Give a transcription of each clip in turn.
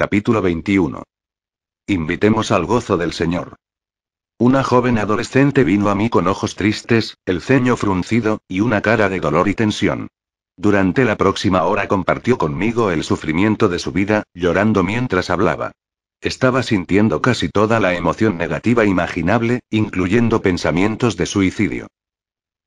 Capítulo 21. Invitemos al gozo del Señor. Una joven adolescente vino a mí con ojos tristes, el ceño fruncido, y una cara de dolor y tensión. Durante la próxima hora compartió conmigo el sufrimiento de su vida, llorando mientras hablaba. Estaba sintiendo casi toda la emoción negativa imaginable, incluyendo pensamientos de suicidio.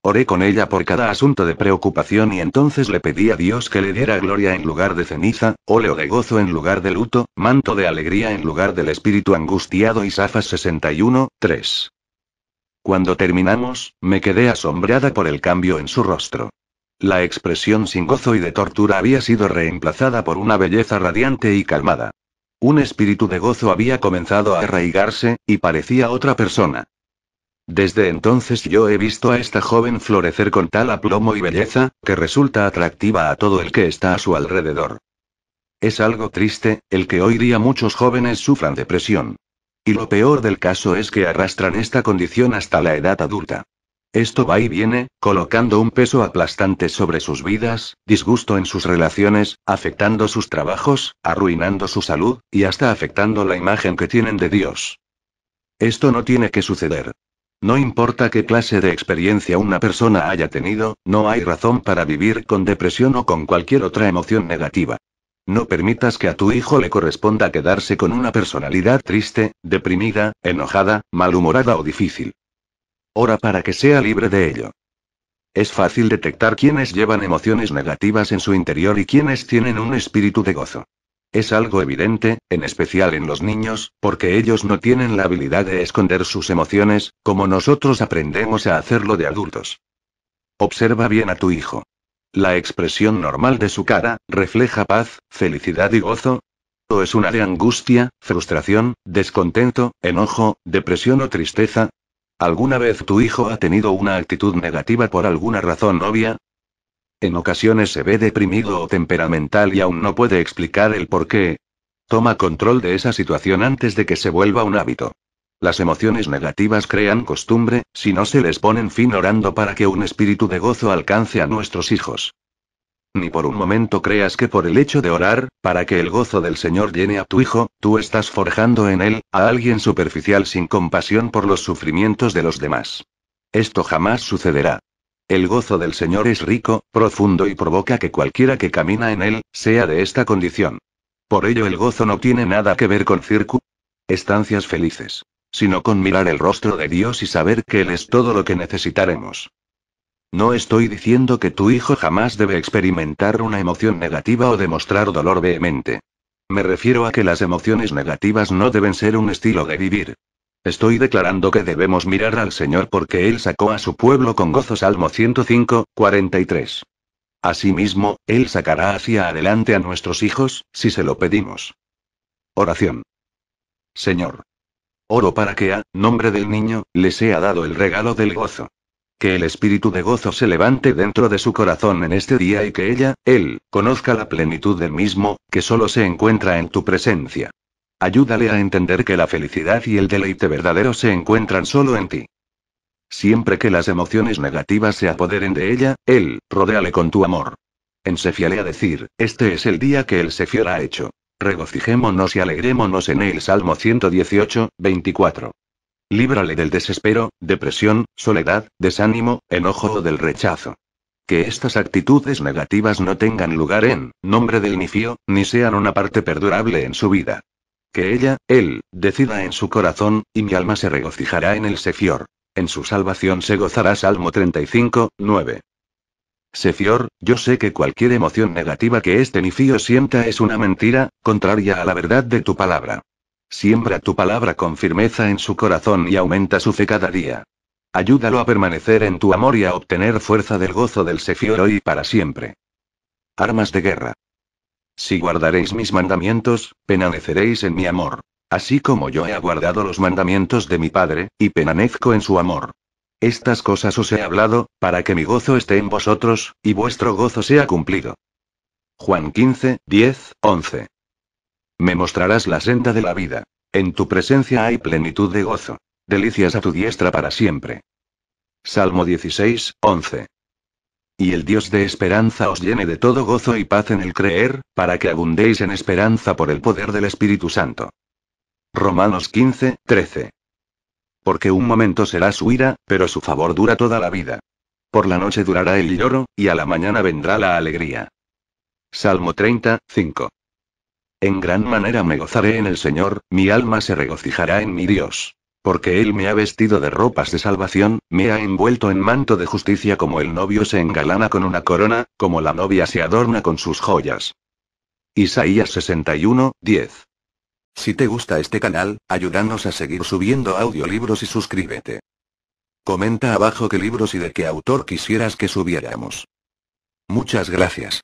Oré con ella por cada asunto de preocupación y entonces le pedí a Dios que le diera gloria en lugar de ceniza, óleo de gozo en lugar de luto, manto de alegría en lugar del espíritu angustiado. Isafas 61, 3. Cuando terminamos, me quedé asombrada por el cambio en su rostro. La expresión sin gozo y de tortura había sido reemplazada por una belleza radiante y calmada. Un espíritu de gozo había comenzado a arraigarse, y parecía otra persona. Desde entonces yo he visto a esta joven florecer con tal aplomo y belleza, que resulta atractiva a todo el que está a su alrededor. Es algo triste, el que hoy día muchos jóvenes sufran depresión. Y lo peor del caso es que arrastran esta condición hasta la edad adulta. Esto va y viene, colocando un peso aplastante sobre sus vidas, disgusto en sus relaciones, afectando sus trabajos, arruinando su salud, y hasta afectando la imagen que tienen de Dios. Esto no tiene que suceder. No importa qué clase de experiencia una persona haya tenido, no hay razón para vivir con depresión o con cualquier otra emoción negativa. No permitas que a tu hijo le corresponda quedarse con una personalidad triste, deprimida, enojada, malhumorada o difícil. Ora para que sea libre de ello. Es fácil detectar quienes llevan emociones negativas en su interior y quienes tienen un espíritu de gozo. Es algo evidente, en especial en los niños, porque ellos no tienen la habilidad de esconder sus emociones, como nosotros aprendemos a hacerlo de adultos. Observa bien a tu hijo. La expresión normal de su cara, refleja paz, felicidad y gozo. ¿O es una de angustia, frustración, descontento, enojo, depresión o tristeza? ¿Alguna vez tu hijo ha tenido una actitud negativa por alguna razón obvia? En ocasiones se ve deprimido o temperamental y aún no puede explicar el por qué. Toma control de esa situación antes de que se vuelva un hábito. Las emociones negativas crean costumbre, si no se les ponen fin orando para que un espíritu de gozo alcance a nuestros hijos. Ni por un momento creas que por el hecho de orar, para que el gozo del Señor llene a tu hijo, tú estás forjando en él, a alguien superficial sin compasión por los sufrimientos de los demás. Esto jamás sucederá. El gozo del Señor es rico, profundo y provoca que cualquiera que camina en él, sea de esta condición. Por ello el gozo no tiene nada que ver con circunstancias estancias felices, sino con mirar el rostro de Dios y saber que Él es todo lo que necesitaremos. No estoy diciendo que tu hijo jamás debe experimentar una emoción negativa o demostrar dolor vehemente. Me refiero a que las emociones negativas no deben ser un estilo de vivir. Estoy declarando que debemos mirar al Señor porque Él sacó a su pueblo con gozo. Salmo 105, 43. Asimismo, Él sacará hacia adelante a nuestros hijos, si se lo pedimos. Oración. Señor. Oro para que a nombre del niño, le sea dado el regalo del gozo. Que el espíritu de gozo se levante dentro de su corazón en este día y que ella, él, conozca la plenitud del mismo, que solo se encuentra en tu presencia. Ayúdale a entender que la felicidad y el deleite verdadero se encuentran solo en ti. Siempre que las emociones negativas se apoderen de ella, él, rodéale con tu amor. Ensefiale a decir, este es el día que el Sefior ha hecho. Regocijémonos y alegrémonos en el Salmo 118, 24. Líbrale del desespero, depresión, soledad, desánimo, enojo o del rechazo. Que estas actitudes negativas no tengan lugar en nombre del nifío, ni sean una parte perdurable en su vida que ella, él, decida en su corazón, y mi alma se regocijará en el Sefior. En su salvación se gozará. Salmo 35, 9. Sefior, yo sé que cualquier emoción negativa que este nifío sienta es una mentira, contraria a la verdad de tu palabra. Siembra tu palabra con firmeza en su corazón y aumenta su fe cada día. Ayúdalo a permanecer en tu amor y a obtener fuerza del gozo del Sefior hoy y para siempre. Armas de guerra. Si guardaréis mis mandamientos, penaneceréis en mi amor. Así como yo he guardado los mandamientos de mi Padre, y penanezco en su amor. Estas cosas os he hablado, para que mi gozo esté en vosotros, y vuestro gozo sea cumplido. Juan 15, 10, 11. Me mostrarás la senda de la vida. En tu presencia hay plenitud de gozo. Delicias a tu diestra para siempre. Salmo 16, 11. Y el Dios de esperanza os llene de todo gozo y paz en el creer, para que abundéis en esperanza por el poder del Espíritu Santo. Romanos 15, 13. Porque un momento será su ira, pero su favor dura toda la vida. Por la noche durará el lloro, y a la mañana vendrá la alegría. Salmo 30, 5. En gran manera me gozaré en el Señor, mi alma se regocijará en mi Dios. Porque él me ha vestido de ropas de salvación, me ha envuelto en manto de justicia como el novio se engalana con una corona, como la novia se adorna con sus joyas. Isaías 61, 10. Si te gusta este canal, ayúdanos a seguir subiendo audiolibros y suscríbete. Comenta abajo qué libros y de qué autor quisieras que subiéramos. Muchas gracias.